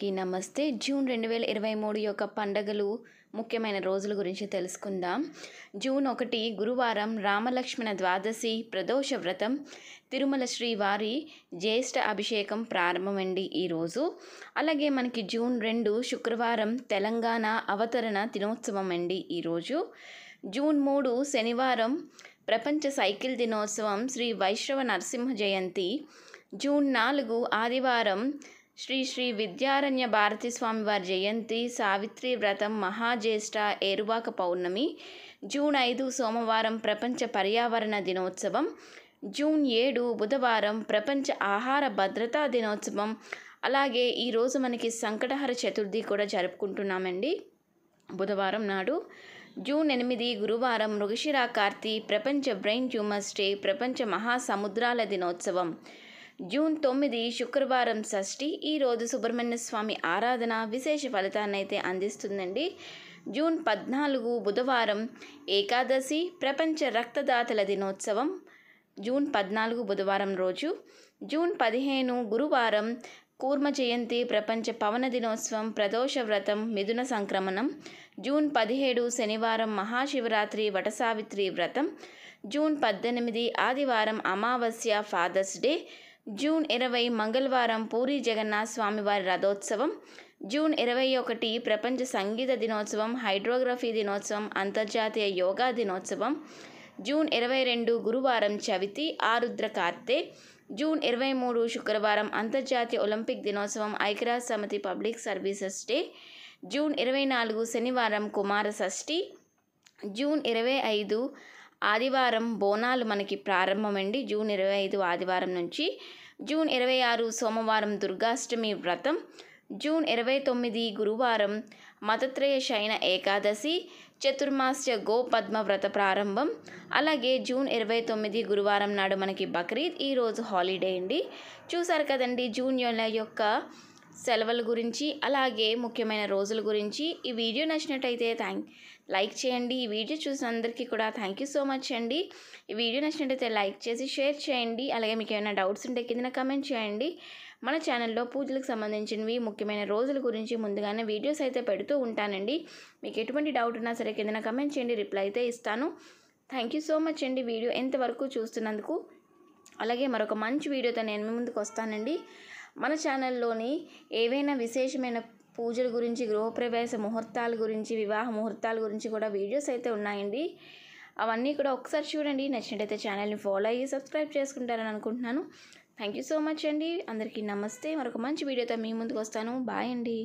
అందరికీ నమస్తే జూన్ రెండు వేల ఇరవై మూడు యొక్క పండగలు ముఖ్యమైన రోజుల గురించి తెలుసుకుందాం జూన్ ఒకటి గురువారం రామలక్ష్మణ ద్వాదశి ప్రదోష వ్రతం తిరుమల శ్రీవారి జ్యేష్ఠ అభిషేకం ప్రారంభమండి ఈరోజు అలాగే మనకి జూన్ రెండు శుక్రవారం తెలంగాణ అవతరణ దినోత్సవం అండి ఈరోజు జూన్ మూడు శనివారం ప్రపంచ సైకిల్ దినోత్సవం శ్రీ వైష్ణవ నరసింహ జయంతి జూన్ నాలుగు ఆదివారం శ్రీ శ్రీ విద్యారణ్య భారతి వారి జయంతి సావిత్రి వ్రతం మహాజ్యేష్ట ఏరువాక పౌర్ణమి జూన్ ఐదు సోమవారం ప్రపంచ పర్యావరణ దినోత్సవం జూన్ ఏడు బుధవారం ప్రపంచ ఆహార భద్రతా దినోత్సవం అలాగే ఈరోజు మనకి సంకటహర చతుర్థి కూడా జరుపుకుంటున్నామండి బుధవారం నాడు జూన్ ఎనిమిది గురువారం మృగశిరా కార్తీ ప్రపంచ బ్రెయిన్ ట్యూమర్స్ డే ప్రపంచ మహాసముద్రాల దినోత్సవం జూన్ తొమ్మిది శుక్రవారం షష్ఠి ఈరోజు సుబ్రహ్మణ్య స్వామి ఆరాధన విశేష ఫలితాన్ని అయితే అందిస్తుందండి జూన్ పద్నాలుగు బుధవారం ఏకాదశి ప్రపంచ రక్తదాతల దినోత్సవం జూన్ పద్నాలుగు బుధవారం రోజు జూన్ పదిహేను గురువారం కూర్మ జయంతి ప్రపంచ పవన దినోత్సవం ప్రదోష వ్రతం మిథున సంక్రమణం జూన్ పదిహేడు శనివారం మహాశివరాత్రి వటసావిత్రి వ్రతం జూన్ పద్దెనిమిది ఆదివారం అమావాస్య ఫాదర్స్ డే జూన్ ఇరవై మంగళవారం పూరి జగన్నాథ్ స్వామివారి రథోత్సవం జూన్ ఇరవై ఒకటి ప్రపంచ సంగీత దినోత్సవం హైడ్రోగ్రఫీ దినోత్సవం అంతర్జాతీయ యోగా దినోత్సవం జూన్ ఇరవై రెండు గురువారం చవితి ఆరుద్ర కార్తె జూన్ ఇరవై మూడు శుక్రవారం అంతర్జాతీయ ఒలింపిక్ దినోత్సవం ఐక్యరాజ్య సమితి పబ్లిక్ సర్వీసెస్ డే జూన్ ఇరవై నాలుగు శనివారం కుమార షష్ఠి జూన్ ఇరవై ఐదు ఆదివారం బోనాలు మనకి ప్రారంభమండి జూన్ ఇరవై ఐదు ఆదివారం నుంచి జూన్ ఇరవై ఆరు సోమవారం దుర్గాష్టమి వ్రతం జూన్ ఇరవై తొమ్మిది గురువారం మతత్రయ శయన ఏకాదశి చతుర్మాస్య గో పద్మ వ్రత ప్రారంభం అలాగే జూన్ ఇరవై తొమ్మిది గురువారం నాడు మనకి బక్రీద్ ఈరోజు హాలిడే అండి చూసారు కదండి జూన్ నెల యొక్క సెలవుల గురించి అలాగే ముఖ్యమైన రోజుల గురించి ఈ వీడియో నచ్చినట్టయితే థ్యాంక్ లైక్ చేయండి ఈ వీడియో చూసిన అందరికీ కూడా థ్యాంక్ యూ సో మచ్ అండి ఈ వీడియో నచ్చినట్టయితే లైక్ చేసి షేర్ చేయండి అలాగే మీకు ఏమైనా డౌట్స్ ఉంటే కింద కమెంట్ చేయండి మన ఛానల్లో పూజలకు సంబంధించినవి ముఖ్యమైన రోజుల గురించి ముందుగానే వీడియోస్ అయితే పెడుతూ ఉంటానండి మీకు ఎటువంటి డౌట్ ఉన్నా సరే కింద కమెంట్ చేయండి రిప్లై అయితే ఇస్తాను థ్యాంక్ యూ సో మచ్ అండి వీడియో ఎంతవరకు చూస్తున్నందుకు అలాగే మరొక మంచి వీడియోతో నేను ముందుకు వస్తానండి మన ఛానల్లోని ఏవైనా విశేషమైన పూజల గురించి గృహప్రవేశ ముహూర్తాల గురించి వివాహ ముహూర్తాల గురించి కూడా వీడియోస్ అయితే ఉన్నాయండి అవన్నీ కూడా ఒకసారి చూడండి నచ్చినట్టయితే ఛానల్ని ఫాలో అయ్యి సబ్స్క్రైబ్ చేసుకుంటారని అనుకుంటున్నాను థ్యాంక్ యూ సో మచ్ అండి అందరికీ నమస్తే మరొక మంచి వీడియోతో మీ ముందుకు వస్తాను బాయ్ అండి